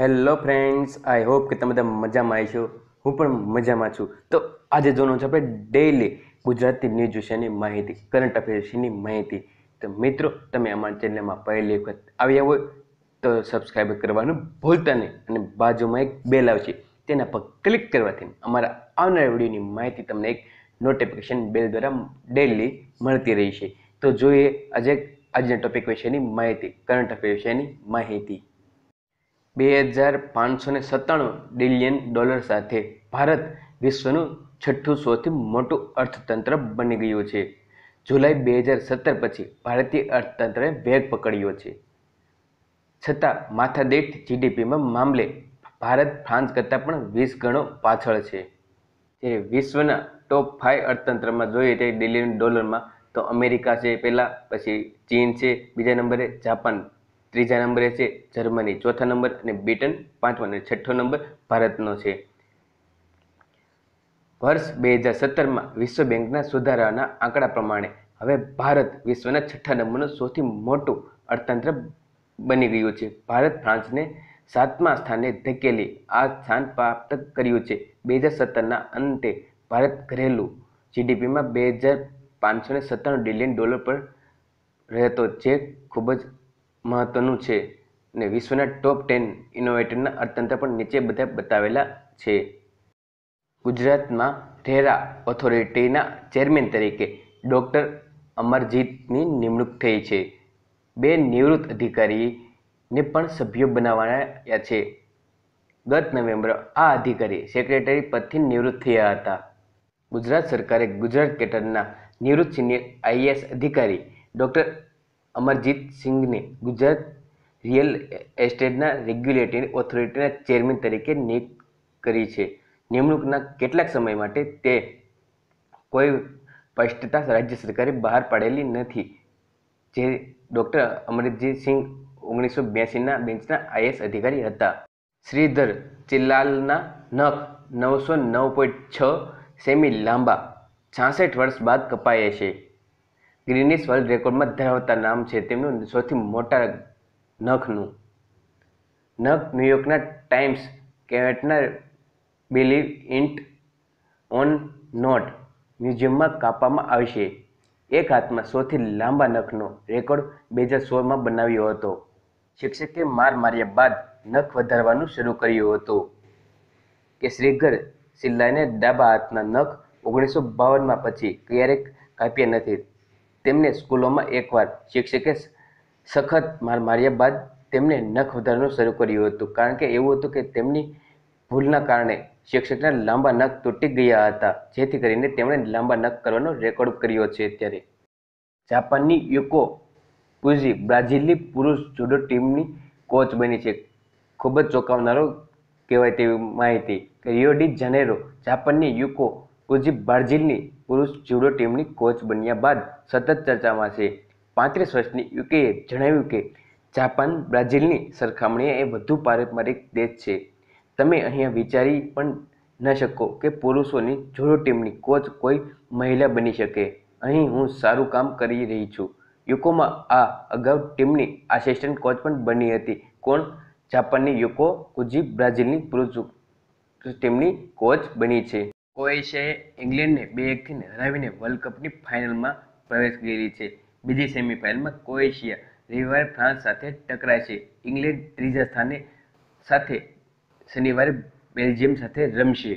hello friends I hope કે તમે બધા મજામાં આવીશો હું પણ મજામાં છું તો આજે જોવાનું છે આપણે ડેઈલી ગુજરાતી ન્યૂઝ વિશેની માહિતી કરંટ અફેર વિશેની માહિતી તો મિત્રો તમે અમારા ચેનલમાં પહેલી વખત આવ્યા હોય તો સબસ્ક્રાઈબ કરવાનું ભૂલતા નહીં અને બાજુમાં એક બેલ આવશે તેના પર ક્લિક કરવાથી અમારા આવનારા વિડીયોની માહિતી તમને એક નોટિફિકેશન બેલ દ્વારા ડેઈલી મળતી રહી છે તો જોઈએ આજે આજના ટોપિક વિશેની માહિતી કરંટ અફેર વિશેની માહિતી બે હજાર પાંચસો ને સત્તાણું બિલિયન ડોલર સાથે ભારત વિશ્વનું છઠ્ઠું સૌથી મોટું અર્થતંત્ર બની ગયું છે જુલાઈ બે હજાર સત્તર પછી ભારતીય અર્થતંત્રએ વેગ પકડ્યો છે છતાં માથા માથાદીઠ જીડીપીમાં મામલે ભારત ફ્રાન્સ કરતાં પણ વીસ ગણો પાછળ છે જે વિશ્વના ટોપ ફાઇવ અર્થતંત્રમાં જોઈએ તે બિલિયન ડોલરમાં તો અમેરિકા છે પહેલાં પછી ચીન છે બીજા નંબરે જાપાન ત્રીજા નંબરે છે જર્મની ચોથા નંબર અને બ્રિટન પાંચમો અને છઠ્ઠો નંબર ભારતનો છે વર્ષ બે હજાર સત્તરમાં વિશ્વ બેંકના સુધારાના આંકડા પ્રમાણે હવે ભારત વિશ્વના છઠ્ઠા નંબરનું સૌથી મોટું અર્થતંત્ર બની ગયું છે ભારત ફ્રાન્સને સાતમા સ્થાને ધકેલી આ સ્થાન પ્રાપ્ત કર્યું છે બે હજાર સત્તરના અંતે ભારત ઘરેલું જીડીપીમાં બે હજાર પાંચસો ને સત્તાણું ડિલિયન ડોલર પર રહેતો જે ખૂબ જ મહત્ત્વનું છે ને વિશ્વના ટોપ ટેન ઇનોવેટરના અર્થતંત્ર પણ નીચે બધા બતાવેલા છે ગુજરાતમાં રેરા ઓથોરિટીના ચેરમેન તરીકે ડૉક્ટર અમરજીતની નિમણૂક થઈ છે બે નિવૃત્ત અધિકારીને પણ સભ્યો બનાવાયા છે ગત નવેમ્બર આ અધિકારી સેક્રેટરી પદથી નિવૃત્ત થયા હતા ગુજરાત સરકારે ગુજરાત કેટરના નિવૃત્ત સિનિયર આઈએએસ અધિકારી ડૉક્ટર અમરજીત સિંઘને ગુજરાત રિયલ એસ્ટેટના રેગ્યુલેટરી ઓથોરિટીના ચેરમેન તરીકે નિયુક્ત કરી છે નિમણૂકના કેટલાક સમય માટે તે કોઈ સ્પષ્ટતા રાજ્ય સરકારે બહાર પાડેલી નથી જે ડૉક્ટર અમરજીત સિંઘ ઓગણીસો બ્યાસીના બેન્ચના આઈએસ અધિકારી હતા શ્રીધર ચિલ્લાલના નખ નવસો નવ પોઈન્ટ છ સેમી લાંબા છાસઠ વર્ષ બાદ કપાયા છે ગ્રીનિસ વર્લ્ડ રેકોર્ડમાં ધરાવતા નામ છે તેમનું સૌથી મોટા નખનું નખ ન્યૂયોર્કના ટાઈમ્સ કેવેટના બિલીવ ઇન્ટ ઓન નોટ મ્યુઝિયમમાં કાપવામાં આવશે એક હાથમાં સૌથી લાંબા નખનો રેકોર્ડ બે હજાર સોળમાં બનાવ્યો હતો શિક્ષકે માર માર્યા બાદ નખ વધારવાનું શરૂ કર્યું હતું કે શ્રીઘર સિલ્લાને ડાબા હાથના નખ ઓગણીસો બાવનમાં પછી ક્યારેક કાપ્યા નથી તેમને સ્કૂલોમાં એકવાર શિક્ષકે સખત માર માર્યા બાદ તેમને નખ વધારવાનું શરૂ કર્યું હતું કારણ કે એવું હતું કે તેમની ભૂલના કારણે શિક્ષકના લાંબા નખ તૂટી ગયા હતા જેથી કરીને તેમણે લાંબા નખ કરવાનો રેકોર્ડ કર્યો છે અત્યારે જાપાનની યુકો કુઝી બ્રાઝિલની પુરુષ જુડો ટીમની કોચ બની છે ખૂબ જ ચોંકાવનારો કહેવાય તેવી માહિતી રિયો ડી જનેરો જાપાનની યુકો ઉજીબ બાર્જિલની પુરુષ જ્યુડો ટીમની કોચ બન્યા બાદ સતત ચર્ચામાં છે પાંત્રીસ વર્ષની યુકેએ જણાવ્યું કે જાપાન બ્રાઝિલની સરખામણીએ એ વધુ પારંપરિક દેશ છે તમે અહીંયા વિચારી પણ ન શકો કે પુરુષોની જુડો ટીમની કોચ કોઈ મહિલા બની શકે અહીં હું સારું કામ કરી રહી છું યુકોમાં આ અગાઉ ટીમની આસિસ્ટન્ટ કોચ પણ બની હતી કોણ જાપાનની યુકો ઉજી બ્રાઝિલની પુરુષ ટીમની કોચ બની છે ક્રોએશિયાએ ઇંગ્લેન્ડને બે એકથી હરાવીને વર્લ્ડ કપની ફાઇનલમાં પ્રવેશ કરેલી છે બીજી સેમીફાઇનલમાં ક્રોએશિયા રવિવારે ફ્રાન્સ સાથે ટકરાય છે ઇંગ્લેન્ડ ત્રીજા સ્થાને સાથે શનિવારે બેલ્જિયમ સાથે રમશે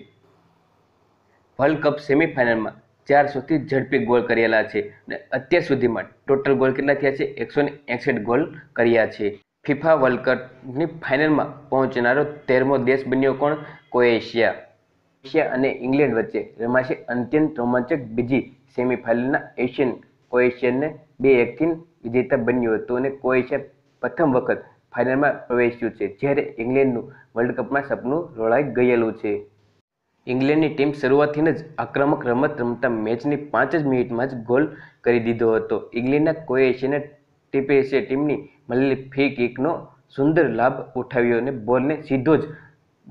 વર્લ્ડ કપ સેમિફાઇનલમાં ચાર સૌથી ઝડપી ગોલ કરેલા છે અને અત્યાર સુધીમાં ટોટલ ગોલ કેટલા થયા છે એકસો એકસઠ ગોલ કર્યા છે ફિફા વર્લ્ડ કપની ફાઇનલમાં પહોંચનારો તેરમો દેશ બન્યો કોણ કોએશિયા એશિયા અને ઇંગ્લેન્ડ વચ્ચે રમાશે અત્યંત રોમાંચક બીજી સેમિફાઇનલના એશિયન ક્રોએશિયાને બે એકથી વિજેતા બન્યું હતું અને ક્રોએશિયા પ્રથમ વખત ફાઇનલમાં પ્રવેશ્યું છે જ્યારે ઇંગ્લેન્ડનું વર્લ્ડ કપમાં સપનું રોળાઈ ગયેલું છે ઇંગ્લેન્ડની ટીમ શરૂઆતથી જ આક્રમક રમત રમતા મેચની પાંચ જ મિનિટમાં જ ગોલ કરી દીધો હતો ઇંગ્લેન્ડના ક્રોએશિયાના ટીપેસે ટીમની મળેલી ફ્રી કિકનો સુંદર લાભ ઉઠાવ્યો અને બોલને સીધો જ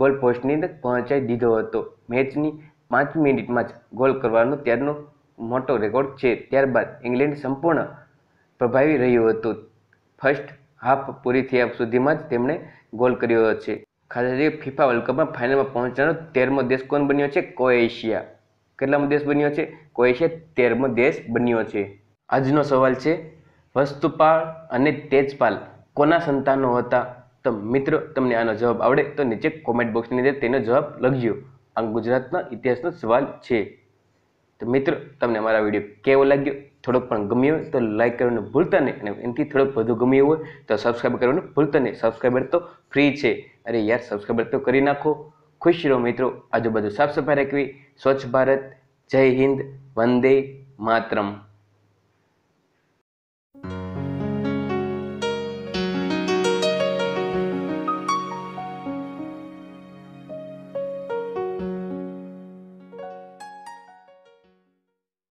ગોલ પોસ્ટની અંદર પહોંચાડી દીધો હતો મેચની પાંચ મિનિટમાં જ ગોલ કરવાનો ત્યારનો મોટો રેકોર્ડ છે ત્યારબાદ ઇંગ્લેન્ડ સંપૂર્ણ પ્રભાવી રહ્યું હતું ફર્સ્ટ હાફ પૂરી થયા સુધીમાં જ તેમણે ગોલ કર્યો છે ખાસ કરીને ફિફા વર્લ્ડ કપમાં ફાઇનલમાં પહોંચવાનો તેરમો દેશ કોણ બન્યો છે કોએશિયા કેટલામો દેશ બન્યો છે કોએશિયા તેરમો દેશ બન્યો છે આજનો સવાલ છે વસ્તુપાલ અને તેજપાલ કોના સંતાનો હતા તો મિત્ર તમને આનો જવાબ આવડે તો નીચે કોમેન્ટ બોક્સની અંદર તેનો જવાબ લખજો આ ગુજરાતના ઇતિહાસનો સવાલ છે તો મિત્ર તમને મારા વિડીયો કેવો લાગ્યો થોડોક પણ ગમ્યો હોય તો લાઇક કરવાનું ભૂલતા નહીં અને એનાથી થોડોક વધુ ગમ્યું હોય તો સબસ્ક્રાઈબ કરવાનું ભૂલતા નહીં સબસ્ક્રાઈબર તો ફ્રી છે અરે યાર સબસ્ક્રાઈબર તો કરી નાખો ખુશ રહો મિત્રો આજુબાજુ સાફ સફાઈ રાખવી સ્વચ્છ ભારત જય હિન્દ વંદે માતરમ